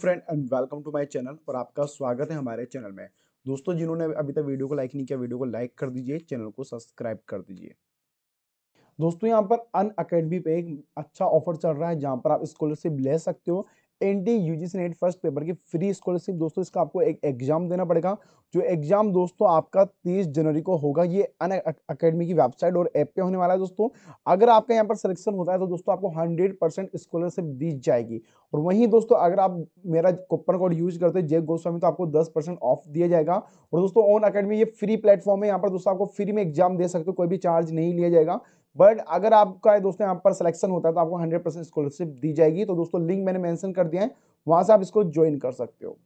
Friend and welcome to my channel और आपका स्वागत है हमारे चैनल में दोस्तों जिन्होंने अभी तक वीडियो को लाइक नहीं किया वीडियो को लाइक कर दीजिए चैनल को सब्सक्राइब कर दीजिए दोस्तों यहाँ पर अन अकेडमी पे एक अच्छा ऑफर चल रहा है जहाँ पर आप स्कॉलरशिप ले सकते हो N T U G C NET first paper की फ्री स्कॉलरशिप दोस्तों इसका आपको एक एग्जाम देना पड़ेगा जो एग्जाम दोस्तों आपका 30 जनवरी को होगा ये अन अकेडमी की वेबसाइट और ऐप पे होने वाला है दोस्तों अगर आपका यहाँ पर सिलेक्शन होता है तो दोस्तों आपको 100 परसेंट स्कॉलरशिप दी जाएगी और वहीं दोस्तों अगर आप मेरा कूपन कोड यूज करते हैं जय गोस्वामी तो आपको दस परसेंट ऑफ दिया जाएगा और दोस्तों ऑन अकेडमी ये फ्री प्लेटफॉर्म है यहाँ पर दोस्तों आपको फ्री में एग्जाम दे सकते हो कोई भी चार्ज नहीं लिया जाएगा बट अगर आपका दोस्तों यहाँ पर सिलेक्शन होता है तो आपको हंड्रेड परसेंट स्कॉलरशिप दी जाएगी तो दोस्तों लिंक मैंने मेंशन कर दिया है वहाँ से आप इसको ज्वाइन कर सकते हो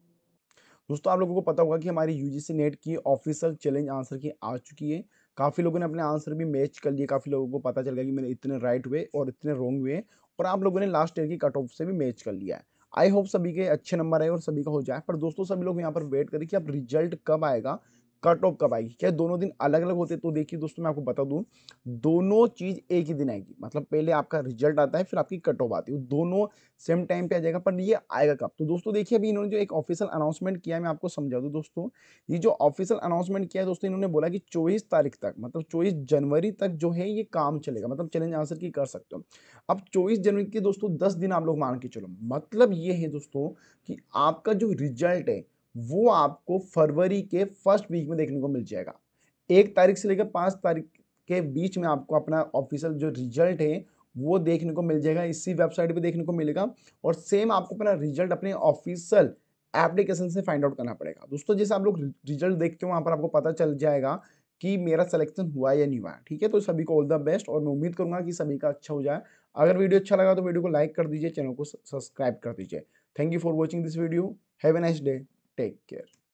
दोस्तों आप लोगों को पता होगा कि हमारी यूजीसी नेट की ऑफिशियल चैलेंज आंसर की आ चुकी है काफ़ी लोगों ने अपने आंसर भी मैच कर लिए काफ़ी लोगों को पता चल गया कि मैंने इतने राइट हुए और इतने रॉन्ग हुए और आप लोगों ने लास्ट ईयर की कट ऑफ से भी मैच कर लिया है आई होप सभी के अच्छे नंबर आए और सभी का हो जाए पर दोस्तों सभी लोग यहाँ पर वेट करें कि अब रिजल्ट कब आएगा कट ऑफ कब आएगी क्या दोनों दिन अलग अलग होते तो देखिए दोस्तों मैं आपको बता दूं दोनों चीज़ एक ही दिन आएगी मतलब पहले आपका रिजल्ट आता है फिर आपकी कट ऑफ आती है दोनों सेम टाइम पे आ जाएगा पर ये आएगा कब तो दोस्तों देखिए अभी इन्होंने जो एक ऑफिशियल अनाउंसमेंट किया मैं आपको समझा दूँ दोस्तों ये जो ऑफिशियल अनाउंसमेंट किया है दोस्तों इन्होंने बोला कि चौबीस तारीख तक मतलब चौबीस जनवरी तक जो है ये काम चलेगा मतलब चैलेंज आंसर की कर सकते हो अब चौबीस जनवरी के दोस्तों दस दिन आप लोग मान के चलो मतलब ये है दोस्तों कि आपका जो रिजल्ट है वो आपको फरवरी के फर्स्ट वीक में देखने को मिल जाएगा एक तारीख से लेकर पाँच तारीख के बीच में आपको अपना ऑफिशियल जो रिजल्ट है वो देखने को मिल जाएगा इसी वेबसाइट पे देखने को मिलेगा और सेम आपको अपना रिजल्ट अपने ऑफिशियल एप्लीकेशन से फाइंड आउट करना पड़ेगा दोस्तों जैसे आप लोग रिजल्ट देखते हो वहाँ पर आपको पता चल जाएगा कि मेरा सिलेक्शन हुआ या नहीं हुआ ठीक है तो सभी को ऑल द बेस्ट और मैं उम्मीद करूँगा कि सभी का अच्छा हो जाए अगर वीडियो अच्छा लगा तो वीडियो को लाइक कर दीजिए चैनल को सब्सक्राइब कर दीजिए thank you for watching this video have a nice day Take care.